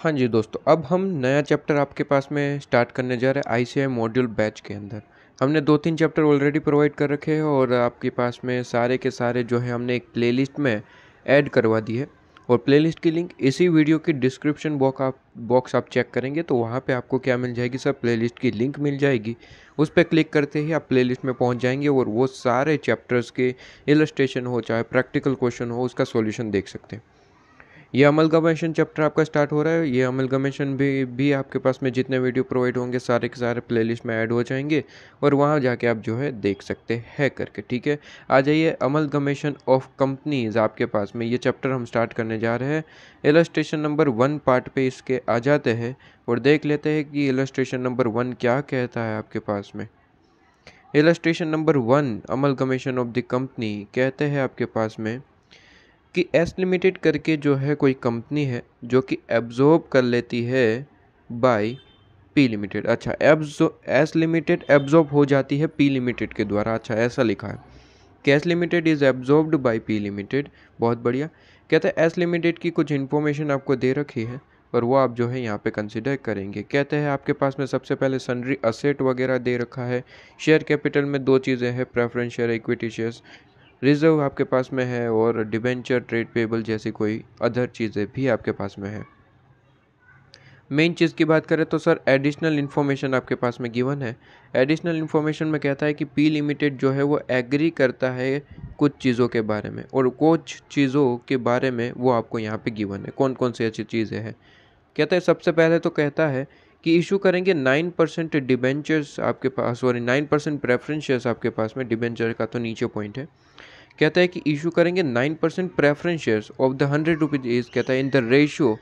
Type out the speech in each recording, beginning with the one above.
हाँ जी दोस्तों अब हम नया चैप्टर आपके पास में स्टार्ट करने जा रहे हैं आई मॉड्यूल बैच के अंदर हमने दो तीन चैप्टर ऑलरेडी प्रोवाइड कर रखे हैं और आपके पास में सारे के सारे जो है हमने एक प्लेलिस्ट में ऐड करवा दी है और प्लेलिस्ट की लिंक इसी वीडियो की डिस्क्रिप्शन बॉक्स आप बॉक्स आप चेक करेंगे तो वहाँ पे आपको क्या मिल जाएगी सर प्लेलिस्ट की लिंक मिल जाएगी उस पर क्लिक करते ही आप प्लेलिस्ट में पहुँच जाएंगे और वो सारे चैप्टर्स के इलस्ट्रेशन हो चाहे प्रैक्टिकल क्वेश्चन हो उसका सॉल्यूशन देख सकते हैं ये अमलगमेशन चैप्टर आपका स्टार्ट हो रहा है ये अमलगमेशन भी भी आपके पास में जितने वीडियो प्रोवाइड होंगे सारे के सारे प्लेलिस्ट में ऐड हो जाएंगे और वहाँ जाके आप जो है देख सकते हैं करके ठीक है आ जाइए अमलगमेशन ऑफ कंपनीज आपके पास में ये चैप्टर हम स्टार्ट करने जा रहे हैं एलस्ट्रेशन नंबर वन पार्ट पे इसके आ जाते हैं और देख लेते हैं कि एलस्ट्रेशन नंबर वन क्या कहता है आपके पास में illustration number one amalgamation of the company कहते हैं आपके पास में कि एस लिमिटेड करके जो है कोई कंपनी है जो कि एब्जॉर्ब कर लेती है बाय पी लिमिटेड अच्छा एब्जो एस लिमिटेड एब्जॉर्ब हो जाती है पी लिमिटेड के द्वारा अच्छा ऐसा लिखा है cash limited is absorbed by P limited बहुत बढ़िया कहते हैं एस लिमिटेड की कुछ इन्फॉर्मेशन आपको दे रखी है और वो आप जो है यहाँ पे कंसिडर करेंगे कहते हैं आपके पास में सबसे पहले सन्ड्री असेट वगैरह दे रखा है शेयर कैपिटल में दो चीज़ें हैं preference share equity shares reserve आपके पास में है और डिबेंचर ट्रेड पेबल जैसी कोई अदर चीज़ें भी आपके पास में है मेन चीज़ की बात करें तो सर एडिशनल इन्फॉर्मेशन आपके पास में गिवन है एडिशनल इन्फॉर्मेशन में कहता है कि पी लिमिटेड जो है वो एग्री करता है कुछ चीज़ों के बारे में और कुछ चीज़ों के बारे में वो आपको यहाँ पे गिवन है कौन कौन सी अच्छी चीज़ें हैं कहता है सबसे पहले तो कहता है कि इशू करेंगे नाइन परसेंट डिबेंचर्स आपके पास sorry nine percent preference shares आपके पास में डिबेंचर का तो नीचे पॉइंट है कहता है कि इशू करेंगे nine percent preference shares of the hundred rupees is कहता है in the ratio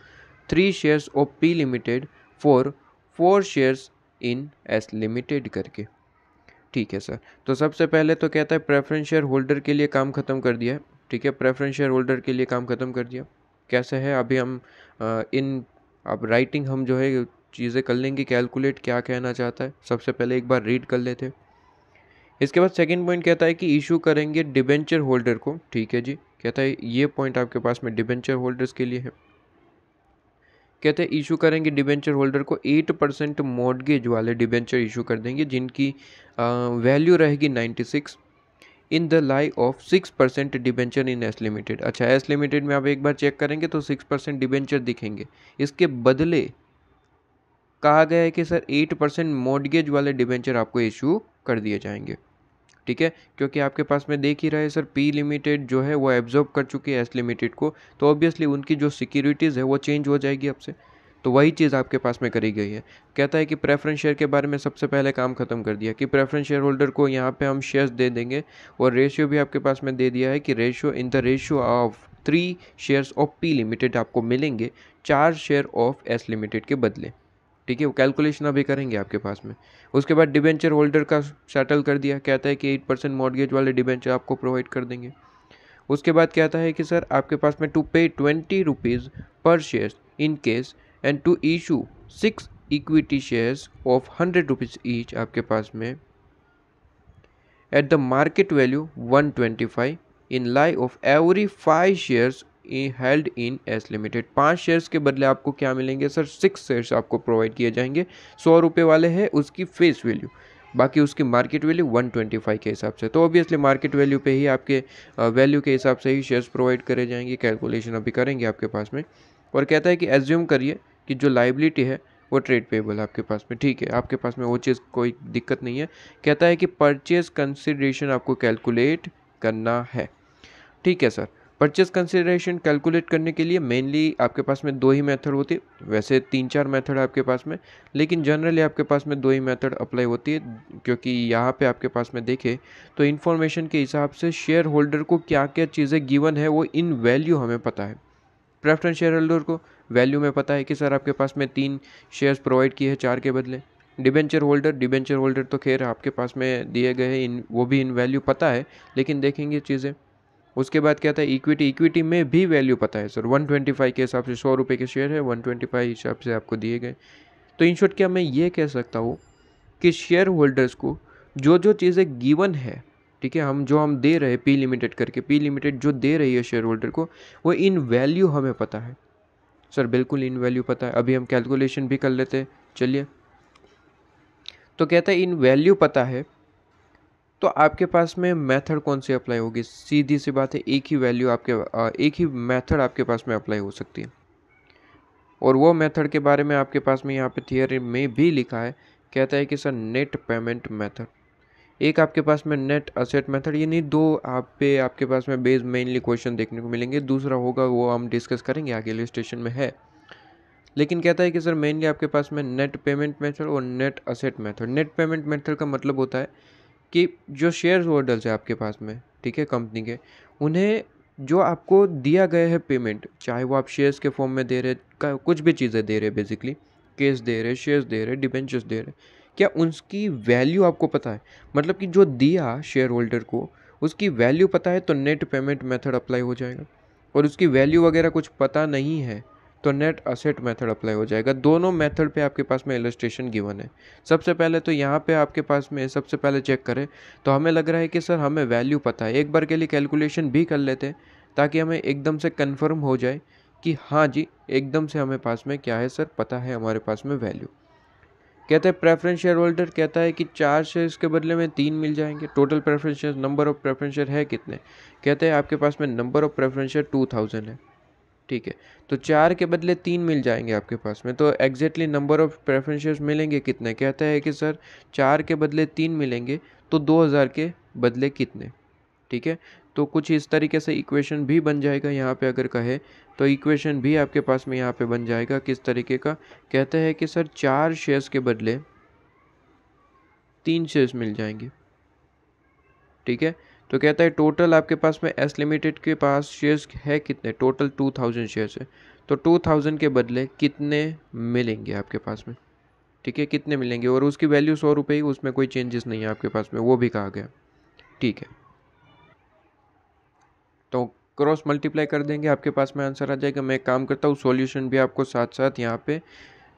three shares of P limited for four shares in S limited करके ठीक है सर तो सबसे पहले तो कहता है प्रेफरेंस शेयर होल्डर के लिए काम ख़त्म कर दिया ठीक है प्रेफरेंस शेयर होल्डर के लिए काम ख़त्म कर दिया कैसे है अभी हम आ, इन अब राइटिंग हम जो है चीज़ें कर लेंगे कैलकुलेट क्या कहना चाहता है सबसे पहले एक बार रीड कर लेते हैं इसके बाद सेकंड पॉइंट कहता है कि इशू करेंगे डिबेंचर होल्डर को ठीक है जी कहता है ये पॉइंट आपके पास में डिबेंचर होल्डर्स के लिए है कहते हैं इशू करेंगे डिबेंचर होल्डर को एट परसेंट मॉडगेज वाले डिबेंचर इशू कर देंगे जिनकी वैल्यू रहेगी ninety six in the lieu of six percent debenture in S limited अच्छा एस लिमिटेड में आप एक बार चेक करेंगे तो सिक्स परसेंट डिबेंचर दिखेंगे इसके बदले कहा गया है कि सर एट परसेंट मॉडगेज वाले डिबेंचर आपको इशू कर दिए जाएंगे ठीक है क्योंकि आपके पास में देख ही रहे सर पी लिमिटेड जो है वो एब्जॉर्ब कर चुकी है एस लिमिटेड को तो ऑब्वियसली उनकी जो सिक्योरिटीज़ है वो चेंज हो जाएगी आपसे तो वही चीज़ आपके पास में करी गई है कहता है कि प्रेफरेंस शेयर के बारे में सबसे पहले काम ख़त्म कर दिया कि प्रेफरेंस शेयर होल्डर को यहाँ पे हम शेयर्स दे देंगे और रेशियो भी आपके पास में दे दिया है कि ratio in the ratio of three shares of P limited आपको मिलेंगे चार शेयर ऑफ एस लिमिटेड के बदले ठीक है वो कैलकुलेशन अभी करेंगे आपके पास में उसके बाद डिबेंचर होल्डर का सेटल कर दिया कहता है कि एट परसेंट मॉडगेज वाले डिबेंचर आपको प्रोवाइड कर देंगे उसके बाद कहता है कि सर आपके पास में to pay twenty rupees per share in case and to issue six equity shares of hundred rupees each आपके पास में at the market value one twenty five in lieu of every five shares a held in S limited पाँच शेयर्स के बदले आपको क्या मिलेंगे सर सिक्स शेयर्स आपको प्रोवाइड किए जाएंगे सौ रुपये वाले हैं उसकी फेस वैल्यू बाकी उसकी मार्केट वैल्यू 125 के हिसाब से तो ऑब्वियसली मार्केट वैल्यू पे ही आपके वैल्यू के हिसाब से ही शेयर्स प्रोवाइड करे जाएंगे कैलकुलेशन अभी करेंगे आपके पास में और कहता है कि एज्यूम करिए कि जो लाइबिलिटी है वो ट्रेड पेबल आपके पास में ठीक है आपके पास में वो चीज़ कोई दिक्कत नहीं है कहता है कि परचेज कंसिड्रेशन आपको कैलकुलेट करना है ठीक है सर परचेज कंसिडरेशन कैलकुलेट करने के लिए मेनली आपके पास में दो ही मेथड होती है वैसे तीन चार मेथड आपके पास में लेकिन जनरली आपके पास में दो ही मेथड अप्लाई होती है क्योंकि यहाँ पे आपके पास में देखें तो इन्फॉर्मेशन के हिसाब से शेयर होल्डर को क्या क्या चीज़ें गिवन है वो इन वैल्यू हमें पता है प्रेफरेंस शेयर होल्डर को वैल्यू में पता है कि सर आपके पास में तीन शेयर्स प्रोवाइड किए हैं चार के बदले डिबेंचर होल्डर डिबेंचर होल्डर तो खैर आपके पास में दिए गए हैं इन वो भी इन वैल्यू पता है लेकिन देखेंगे चीज़ें उसके बाद क्या था इक्विटी इक्विटी में भी वैल्यू पता है सर वन ट्वेंटी फाइव के हिसाब से सौ रुपये के शेयर है वन ट्वेंटी फाइव हिसाब से आपको दिए गए तो इन शॉर्ट क्या मैं ये कह सकता हूँ कि शेयर होल्डर्स को जो जो चीज़ें गिवन है ठीक है हम जो हम दे रहे हैं पी लिमिटेड करके पी लिमिटेड जो दे रही है शेयर होल्डर को वो इन वैल्यू हमें पता है सर बिल्कुल इन वैल्यू पता है अभी हम कैलकुलेशन भी कर लेते हैं चलिए तो कहता है इन वैल्यू पता है तो आपके पास में मेथड कौन सी अप्लाई होगी सीधी सी बात है एक ही वैल्यू आपके एक ही मेथड आपके पास में अप्लाई हो सकती है और वो मेथड के बारे में आपके पास में यहाँ पे थियरी में भी लिखा है कहता है कि सर नेट पेमेंट मेथड एक आपके पास में नेट असेट मेथड ये नहीं दो आप पे आपके पास में बेस मेनली क्वेश्चन देखने को मिलेंगे दूसरा होगा वो हम डिस्कस करेंगे आगे स्टेशन में है लेकिन कहता है कि सर मेनली आपके पास में नेट पेमेंट मेथड और net asset method net payment method का मतलब होता है कि जो शेयर होल्डर्स है आपके पास में ठीक है कंपनी के उन्हें जो आपको दिया गया है पेमेंट चाहे वो आप शेयर्स के फॉर्म में दे रहे कुछ भी चीज़ें दे रहे बेसिकली केस दे रहे शेयर्स दे रहे डिबेंचर्स दे रहे क्या उनकी वैल्यू आपको पता है मतलब कि जो दिया शेयर होल्डर को उसकी वैल्यू पता है तो नेट पेमेंट मेथड अप्लाई हो जाएगा और उसकी वैल्यू वगैरह कुछ पता नहीं है तो नेट असेट मेथड अप्लाई हो जाएगा दोनों मेथड पे आपके पास में इलस्ट्रेशन गिवन है सबसे पहले तो यहाँ पे आपके पास में सबसे पहले चेक करें तो हमें लग रहा है कि सर हमें वैल्यू पता है एक बार के लिए कैलकुलेशन भी कर लेते हैं ताकि हमें एकदम से कन्फर्म हो जाए कि हाँ जी एकदम से हमें पास में क्या है सर पता है हमारे पास में वैल्यू कहते हैं प्रेफरेंस शेयर होल्डर कहता है कि चार शेयर्स के बदले में तीन मिल जाएंगे total preference share number of preference share है कितने कहते हैं आपके पास में number of preference share two thousand है ठीक है तो चार के बदले तीन मिल जाएंगे आपके पास में तो एग्जैक्टली नंबर ऑफ प्रेफरेंसेस मिलेंगे कितने कहता है कि सर चार के बदले तीन मिलेंगे तो दो हज़ार के बदले कितने ठीक है तो कुछ इस तरीके से इक्वेशन भी बन जाएगा यहाँ पे अगर कहे तो इक्वेशन भी आपके पास में यहाँ पे बन जाएगा किस तरीके का कहते हैं कि सर चार शेयर्स के बदले तीन शेयर्स मिल जाएंगे ठीक है तो कहता है टोटल आपके पास में एस लिमिटेड के पास शेयर्स है कितने टोटल टू थाउजेंड शेयर्स है तो टू थाउजेंड के बदले कितने मिलेंगे आपके पास में ठीक है कितने मिलेंगे और उसकी वैल्यू सौ रुपये उसमें कोई चेंजेस नहीं है आपके पास में वो भी कहा गया ठीक है तो क्रॉस मल्टीप्लाई कर देंगे आपके पास में आंसर आ जाएगा मैं काम करता हूँ सॉल्यूशन भी आपको साथ साथ यहाँ पे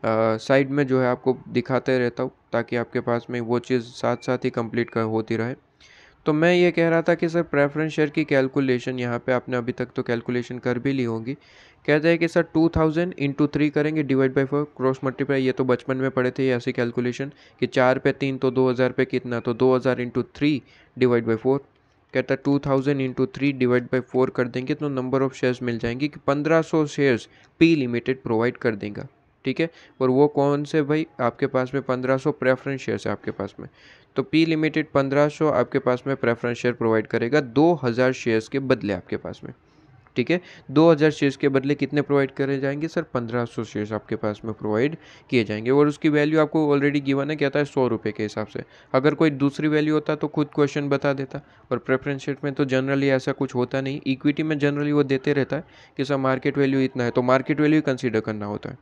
साइड में जो है आपको दिखाते रहता हूँ ताकि आपके पास में वो चीज़ साथ साथ ही कंप्लीट कर होती रहे तो मैं ये कह रहा था कि सर प्रेफरेंस शेयर की कैलकुलेशन यहाँ पे आपने अभी तक तो कैलकुलेशन कर भी ली होगी कहते हैं कि sir two thousand into three करेंगे divide by four cross multiply ये तो बचपन में पढ़े थे ऐसी कैलकुलेशन कि चार पे तीन तो दो हज़ार पे कितना तो दो हज़ार into three divide by four कहता है two thousand into three divide by four कर देंगे तो नंबर ऑफ़ शेयर्स मिल जाएंगे कि पंद्रह सौ शेयर्स पी लिमिटेड प्रोवाइड कर देगा ठीक है और वो कौन से भाई आपके पास में पंद्रह सौ प्रेफरेंस शेयर्स है आपके पास में तो पी लिमिटेड पंद्रह सौ आपके पास में प्रेफरेंस शेयर प्रोवाइड करेगा दो हज़ार शेयर्स के बदले आपके पास में ठीक है दो हज़ार शेयर्स के बदले कितने प्रोवाइड करे जाएंगे सर पंद्रह सौ शेयर्स आपके पास में प्रोवाइड किए जाएंगे और उसकी वैल्यू आपको ऑलरेडी गिवन है क्या था सौ रुपये के हिसाब से अगर कोई दूसरी वैल्यू होता तो खुद क्वेश्चन बता देता और प्रेफरेंस शेयर में तो जनरली ऐसा कुछ होता नहीं इक्विटी में जनरली वो देते रहता है कि सर मार्केट वैल्यू इतना है तो मार्केट वैल्यू कंसिडर करना होता है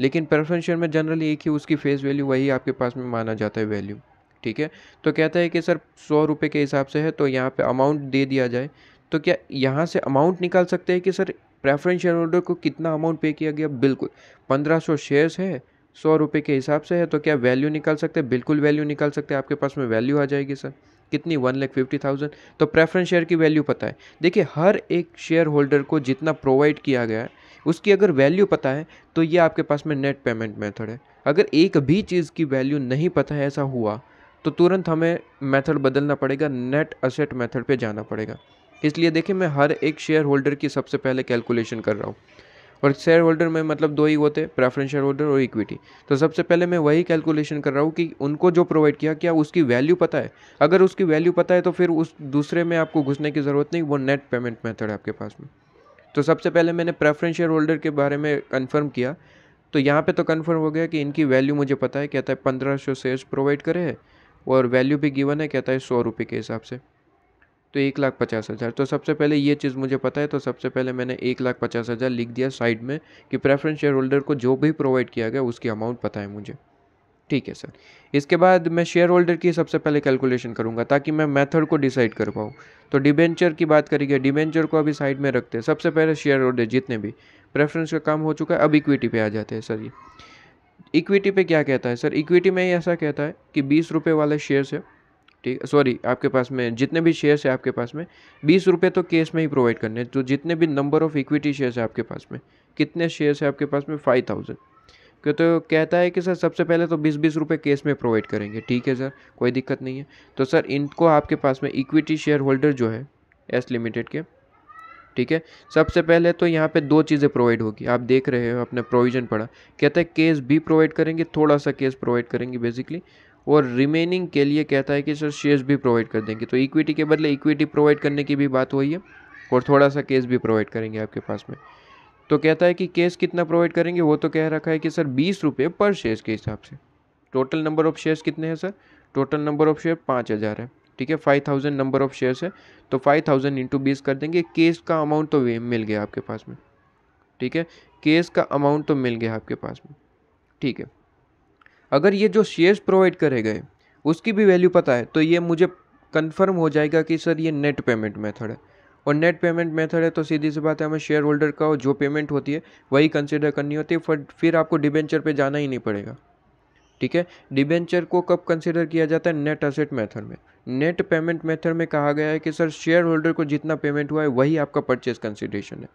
लेकिन प्रेफरेंस शेयर में जनरली एक ही उसकी फेस वैल्यू वही आपके पास में माना जाता है वैल्यू ठीक है तो कहता है कि सर सौ रुपये के हिसाब से है तो यहाँ पे अमाउंट दे दिया जाए तो क्या यहाँ से अमाउंट निकाल सकते हैं कि सर प्रेफरेंस शेयर होल्डर को कितना अमाउंट पे किया गया बिल्कुल पंद्रह सौ शेयर्स है सौ रुपये के हिसाब से है तो क्या वैल्यू निकाल सकते हैं बिल्कुल वैल्यू निकाल सकते हैं आपके पास में वैल्यू आ जाएगी सर कितनी वन लैख फिफ्टी थाउजेंड तो प्रेफरेंस शेयर की वैल्यू पता है देखिए हर एक शेयर होल्डर को जितना प्रोवाइड किया गया है उसकी अगर वैल्यू पता है तो ये आपके पास में नेट पेमेंट मेथड है अगर एक भी चीज़ की वैल्यू नहीं पता है ऐसा हुआ तो तुरंत हमें मेथड बदलना पड़ेगा नेट असेट मेथड पे जाना पड़ेगा इसलिए देखिए मैं हर एक शेयर होल्डर की सबसे पहले कैलकुलेशन कर रहा हूँ और शेयर होल्डर में मतलब दो ही होते हैं प्रेफरेंस शेयर होल्डर और इक्विटी तो सबसे पहले मैं वही कैलकुलेशन कर रहा हूँ कि उनको जो प्रोवाइड किया क्या उसकी वैल्यू पता है अगर उसकी वैल्यू पता है तो फिर उस दूसरे में आपको घुसने की ज़रूरत नहीं वो नेट पेमेंट मेथड है आपके पास में तो सबसे पहले मैंने प्रेफरेंस शेयर होल्डर के बारे में कन्फर्म किया तो यहाँ पे तो कन्फर्म हो गया कि इनकी वैल्यू मुझे पता है कहता है पंद्रह सौ शेयर्स प्रोवाइड करे है और वैल्यू भी गिवन है कहता है सौ रुपये के हिसाब से तो एक लाख पचास हज़ार तो सबसे पहले ये चीज़ मुझे पता है तो सबसे पहले मैंने एक लाख पचास हज़ार लिख दिया साइड में कि प्रेफरेंस शेयर होल्डर को जो भी प्रोवाइड किया गया उसकी अमाउंट पता है मुझे ठीक है सर इसके बाद मैं शेयर होल्डर की सबसे पहले कैलकुलेशन करूँगा ताकि मैं मेथड को डिसाइड कर पाऊँ तो डिबेंचर की बात करेंगे डिबेंचर को अभी साइड में रखते हैं सबसे पहले शेयर होल्डर जितने भी प्रेफरेंस का काम हो चुका है अब इक्विटी पे आ जाते हैं सर ये इक्विटी पे क्या कहता है सर इक्विटी में ऐसा कहता है कि बीस रुपये वाले शेयर्स है ठीक सॉरी आपके पास में जितने भी शेयर्स है आपके पास में बीस रुपये तो केस में ही प्रोवाइड करने हैं तो जितने भी नंबर ऑफ़ इक्विटी शेयर्स है आपके पास में कितने शेयर्स है आपके पास में फाइव थाउजेंड क्यों तो कहता है कि सर सबसे पहले तो बीस बीस रुपये केस में प्रोवाइड करेंगे ठीक है सर कोई दिक्कत नहीं है तो सर इनको आपके पास में इक्विटी शेयर होल्डर जो है एस लिमिटेड के ठीक है सबसे पहले तो यहाँ पे दो चीज़ें प्रोवाइड होगी आप देख रहे हो अपने प्रोविज़न पड़ा कहता है केस भी प्रोवाइड करेंगे थोड़ा सा केस प्रोवाइड करेंगे बेसिकली और रिमेनिंग के लिए कहता है कि सर शेयर्स भी प्रोवाइड कर देंगे तो इक्विटी के बदले इक्विटी प्रोवाइड करने की भी बात हुई है और थोड़ा सा केस भी प्रोवाइड करेंगे आपके पास में तो कहता है कि केस कितना प्रोवाइड करेंगे वो तो कह रखा है कि सर बीस रुपये पर शेयर के हिसाब से टोटल नंबर ऑफ़ शेयर्स कितने हैं sir total number of share पाँच हज़ार है ठीक है five thousand number of shares है तो फाइव थाउजेंड इंटू बीस कर देंगे केस का अमाउंट तो मिल गया आपके पास में ठीक है केस का अमाउंट तो मिल गया आपके पास में ठीक है अगर ये जो शेयर्स प्रोवाइड करे गए उसकी भी वैल्यू पता है तो ये मुझे कंफर्म हो जाएगा कि सर ये नेट पेमेंट मेथड है और नेट पेमेंट मेथड है तो सीधी सी बात है हमें शेयर होल्डर का जो पेमेंट होती है वही कंसिडर करनी होती है फट फिर आपको डिबेंचर पर जाना ही नहीं पड़ेगा ठीक है डिबेंचर को कब कंसिडर किया जाता है नेट असेट मेथड में नेट पेमेंट मेथड में कहा गया है कि सर शेयर होल्डर को जितना पेमेंट हुआ है वही आपका परचेज कंसिडरेशन है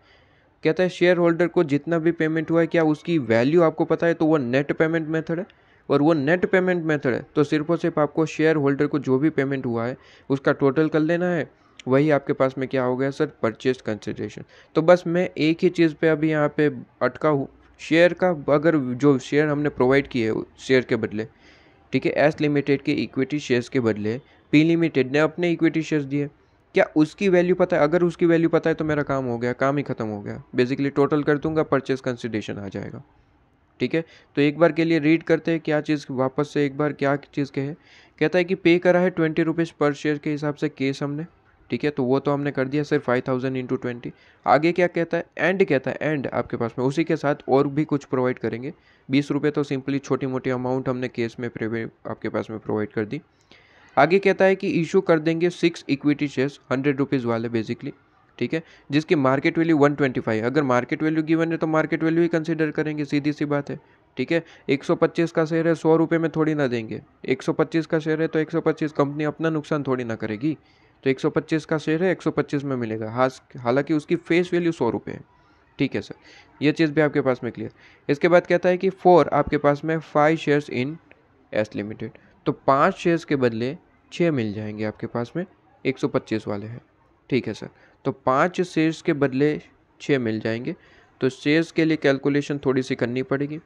कहता है शेयर होल्डर को जितना भी पेमेंट हुआ है क्या उसकी वैल्यू आपको पता है तो वो नेट पेमेंट मेथड है और वो नेट पेमेंट मेथड है तो सिर्फ और सिर्फ आपको शेयर होल्डर को जो भी पेमेंट हुआ है उसका टोटल कर लेना है वही आपके पास में क्या हो गया सर परचेज कंसिड्रेशन तो बस मैं एक ही चीज़ पे अभी यहाँ पे अटका हूँ शेयर का अगर जो शेयर हमने प्रोवाइड किए शेयर के बदले ठीक है एस लिमिटेड के इक्विटी शेयर्स के बदले पी लिमिटेड ने अपने इक्विटी शेयर्स दिए क्या उसकी वैल्यू पता है अगर उसकी वैल्यू पता है तो मेरा काम हो गया काम ही ख़त्म हो गया बेसिकली टोटल कर दूंगा परचेज कंसिड्रेशन आ जाएगा ठीक है तो एक बार के लिए रीड करते हैं क्या चीज़ वापस से एक बार क्या चीज़ कहे कहता है कि पे करा है ट्वेंटी रुपीज़ पर शेयर के हिसाब से केस हमने ठीक है तो वो तो हमने कर दिया सिर्फ फाइव थाउजेंड इंटू ट्वेंटी आगे क्या कहता है एंड कहता है एंड आपके पास में उसी के साथ और भी कुछ प्रोवाइड करेंगे बीस रुपये तो सिंपली छोटी मोटी अमाउंट हमने केस में आपके पास में प्रोवाइड कर दी आगे कहता है कि इशू कर देंगे six equity shares hundred rupees वाले बेसिकली ठीक है जिसकी market value one twenty five अगर मार्केट वैल्यू गिवन है तो मार्केट वैल्यू ही कंसिडर करेंगे सीधी सी बात है ठीक है एक सौ पच्चीस का शेयर है सौ रुपये में थोड़ी ना देंगे एक सौ पच्चीस का शेयर है तो एक सौ पच्चीस कंपनी अपना नुकसान थोड़ी ना करेगी तो 125 का शेयर है 125 में मिलेगा हाँ हालांकि उसकी फेस वैल्यू सौ रुपये है ठीक है सर ये चीज़ भी आपके पास में क्लियर इसके बाद कहता है कि फोर आपके पास में five shares in S limited तो पाँच शेयर्स के बदले छः मिल जाएंगे आपके पास में 125 वाले हैं ठीक है सर तो पाँच शेयर्स के बदले छः मिल जाएंगे तो शेयर्स के लिए कैलकुलेशन थोड़ी सी करनी पड़ेगी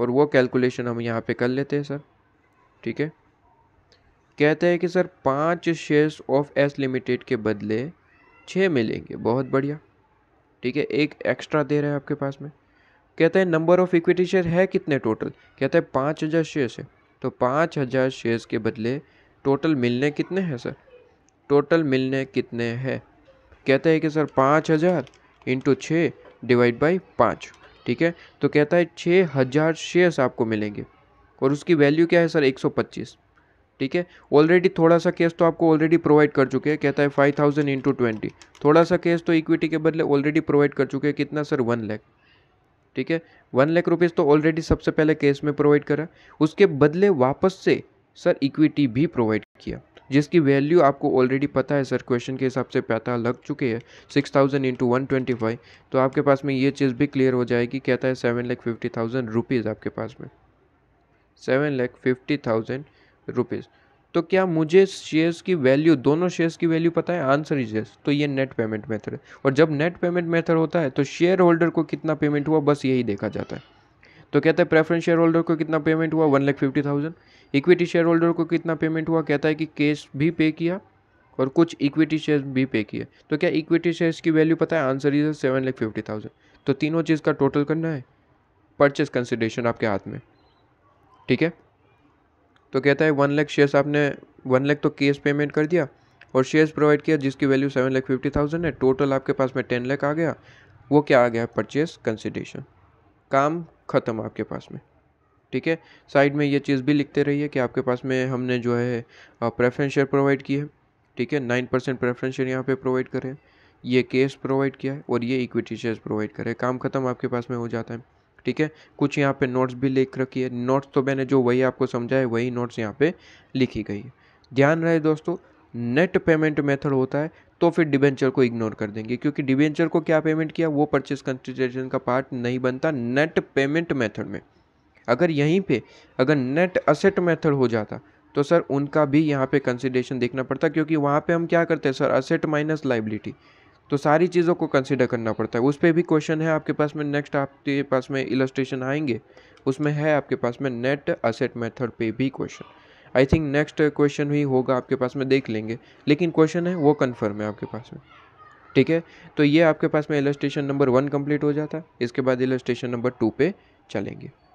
और वो कैलकुलेशन हम यहाँ पे कर लेते हैं सर ठीक है कहते हैं कि सर पाँच शेयर्स ऑफ एस लिमिटेड के बदले छः मिलेंगे बहुत बढ़िया ठीक है एक एक्स्ट्रा दे रहे हैं आपके पास में कहते हैं नंबर ऑफ इक्विटी शेयर है कितने टोटल कहते हैं पाँच हज़ार शेयर्स है तो पाँच हज़ार शेयर्स के बदले टोटल मिलने कितने हैं सर टोटल मिलने कितने हैं कहते हैं कि सर पाँच हज़ार इंटू छः डिवाइड बाई पाँच ठीक है तो कहता है छः हज़ार शेयर्स आपको मिलेंगे और उसकी वैल्यू क्या है सर एक सौ पच्चीस ठीक है ऑलरेडी थोड़ा सा केस तो आपको ऑलरेडी प्रोवाइड कर चुके हैं कहता है फाइव थाउजेंड इंटू ट्वेंटी थोड़ा सा केस तो इक्विटी के बदले ऑलरेडी प्रोवाइड कर चुके हैं कितना सर वन लैख ठीक है वन लाख रुपीज़ तो ऑलरेडी सबसे पहले केस में प्रोवाइड करा उसके बदले वापस से सर इक्विटी भी प्रोवाइड किया जिसकी वैल्यू आपको ऑलरेडी पता है सर क्वेश्चन के हिसाब से पता लग चुके हैं six thousand into one twenty five तो आपके पास में ये चीज़ भी क्लियर हो जाएगी कहता है seven lakh fifty thousand rupees आपके पास में seven lakh fifty thousand rupees तो क्या मुझे शेयर्स की वैल्यू दोनों शेयर्स की वैल्यू पता है आंसर इज यस तो ये नेट पेमेंट मेथड है और जब नेट पेमेंट मेथड होता है तो शेयर होल्डर को कितना पेमेंट हुआ बस यही देखा जाता है तो कहता है प्रेफरेंस शेयर होल्डर को कितना पेमेंट हुआ one lakh fifty thousand equity share holder को कितना पेमेंट हुआ कहता है कि कैश भी पे किया और कुछ इक्विटी शेयर्स भी पे किए तो क्या इक्विटी शेयर्स की वैल्यू पता है answer is seven lakh fifty thousand तो तीनों चीज़ का टोटल करना है परचेस कंसिडरेशन आपके हाथ में ठीक है तो कहता है वन लाख शेयर्स आपने वन लाख तो केस पेमेंट कर दिया और शेयर्स प्रोवाइड किया जिसकी value seven lakh fifty thousand है टोटल आपके पास में टेन लाख आ गया वो क्या आ गया परचेस कंसिडेशन काम ख़त्म आपके पास में ठीक है साइड में ये चीज़ भी लिखते रहिए कि आपके पास में हमने जो है प्रेफरेंस शेयर प्रोवाइड की है ठीक है नाइन परसेंट प्रेफरेंस शेयर यहाँ पे प्रोवाइड करें ये केस प्रोवाइड किया है और ये इक्विटी शेयर्स प्रोवाइड करें काम ख़त्म आपके पास में हो जाता है ठीक है कुछ यहाँ पे नोट्स भी लिख रखी है नोट्स तो मैंने जो वही आपको समझाए वही नोट्स यहाँ पे लिखी गई है ध्यान रहे दोस्तों नेट पेमेंट मेथड होता है तो फिर डिबेंचर को इग्नोर कर देंगे क्योंकि डिबेंचर को क्या पेमेंट किया वो परचेस कंसिडरेशन का पार्ट नहीं बनता नेट पेमेंट मेथड में अगर यहीं पे अगर नेट असेट मेथड हो जाता तो सर उनका भी यहाँ पे कंसिडरेशन देखना पड़ता क्योंकि वहाँ पे हम क्या करते हैं सर असेट माइनस लाइबिलिटी तो सारी चीज़ों को कंसिडर करना पड़ता है उस पर भी क्वेश्चन है आपके पास में नेक्स्ट आपके पास में इलस्ट्रेशन आएंगे उसमें है आपके पास में नेट असेट मेथड पे भी question I think next question भी होगा आपके पास में देख लेंगे लेकिन क्वेश्चन है वो कन्फर्म है आपके पास में ठीक है तो ये आपके पास में इलस्ट्रेशन नंबर वन कम्प्लीट हो जाता है इसके बाद इलस्ट्रेशन नंबर टू पे चलेंगे